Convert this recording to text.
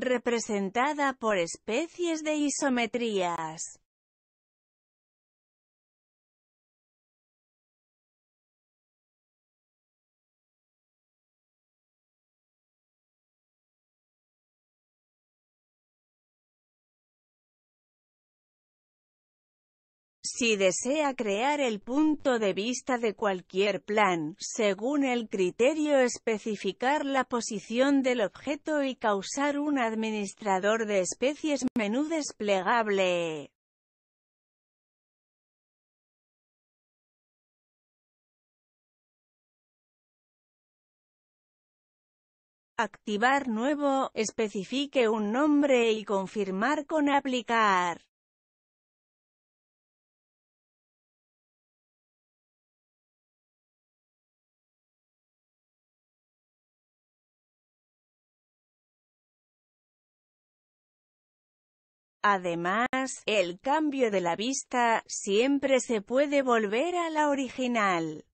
representada por especies de isometrías. Si desea crear el punto de vista de cualquier plan, según el criterio especificar la posición del objeto y causar un administrador de especies menú desplegable. Activar nuevo, especifique un nombre y confirmar con aplicar. Además, el cambio de la vista, siempre se puede volver a la original.